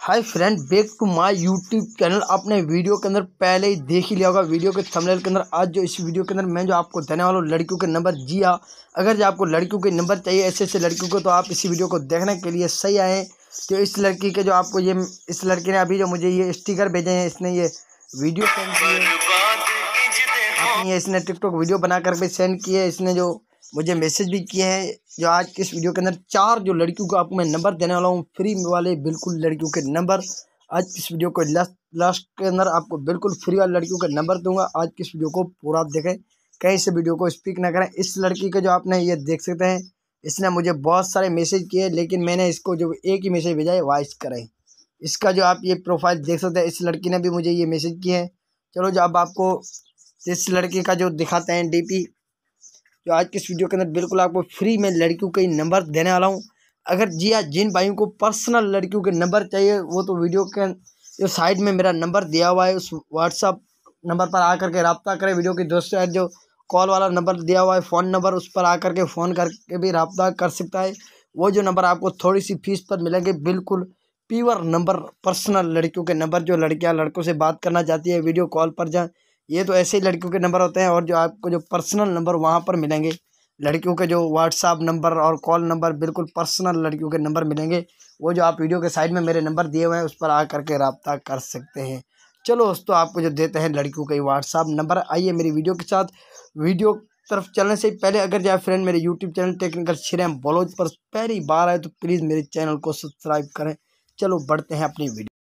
hi friend back to my YouTube channel आपने video के अंदर पहले ही देख ही लिया होगा वीडियो के थंबनेल के अंदर आज जो इस वीडियो के अंदर मैं जो आपको देने वाला हूँ लड़कियों के नंबर जी हाँ अगर जो आपको लड़कियों के नंबर चाहिए ऐसे ऐसे लड़कियों को तो आप इसी वीडियो को देखने के लिए सही आएँ तो इस लड़की के जो आपको ये इस लड़की ने अभी जो मुझे ये स्टिकर भेजे हैं इसने ये वीडियो सेंड किए इसने टिकटॉक वीडियो बना करके सेंड किए इसने जो मुझे मैसेज भी किए हैं जो आज के इस वीडियो के अंदर चार जो लड़कियों को आपको मैं नंबर देने वाला हूँ फ्री वाले बिल्कुल लड़कियों के नंबर आज इस वीडियो को लास्ट लास्ट के अंदर आपको बिल्कुल फ्री वाले लड़कियों का नंबर दूंगा आज की इस वीडियो को पूरा आप देखें कहीं से वीडियो को स्पीक ना करें इस लड़की का जो आपने ये देख सकते हैं इसने मुझे बहुत सारे मैसेज किए लेकिन मैंने इसको जो एक ही मैसेज भेजा है वॉइस करें इसका जो आप ये प्रोफाइल देख सकते हैं इस लड़की ने भी मुझे ये मैसेज किए हैं चलो जो अब आपको इस लड़के का जो दिखाते हैं डी जो तो आज के इस वीडियो के अंदर बिल्कुल आपको फ्री में लड़कियों के नंबर देने वाला हूँ अगर जी हाँ जिन भाइयों को पर्सनल लड़कियों के नंबर चाहिए वो तो वीडियो के जो साइड में मेरा नंबर दिया हुआ है उस व्हाट्सअप नंबर पर आकर के रबता करें वीडियो के दोस्त जो कॉल वाला नंबर दिया हुआ है फ़ोन नंबर उस पर आकर के फ़ोन करके भी रबता कर सकता है वो जो नंबर आपको थोड़ी सी फीस पर मिलेंगे बिल्कुल प्योर नंबर पर्सनल लड़कियों के नंबर जो लड़कियां लड़कों से बात करना चाहती है वीडियो कॉल पर जाएँ ये तो ऐसे ही लड़कियों के नंबर होते हैं और जो आपको जो पर्सनल नंबर वहाँ पर मिलेंगे लड़कियों के जो व्हाट्सअप नंबर और कॉल नंबर बिल्कुल पर्सनल लड़कियों के नंबर मिलेंगे वो जो आप वीडियो के साइड में मेरे नंबर दिए हुए हैं उस पर आ करके रबता कर सकते हैं चलो दोस्तों आपको जो देते हैं लड़कियों का ही व्हाट्सअप नंबर आइए मेरी वीडियो के साथ वीडियो तरफ चलने से पहले अगर जो फ्रेंड मेरे YouTube channel technical Shrem Baloch पर पहली बार आए तो प्लीज़ मेरे चैनल को सब्सक्राइब करें चलो बढ़ते हैं अपनी वीडियो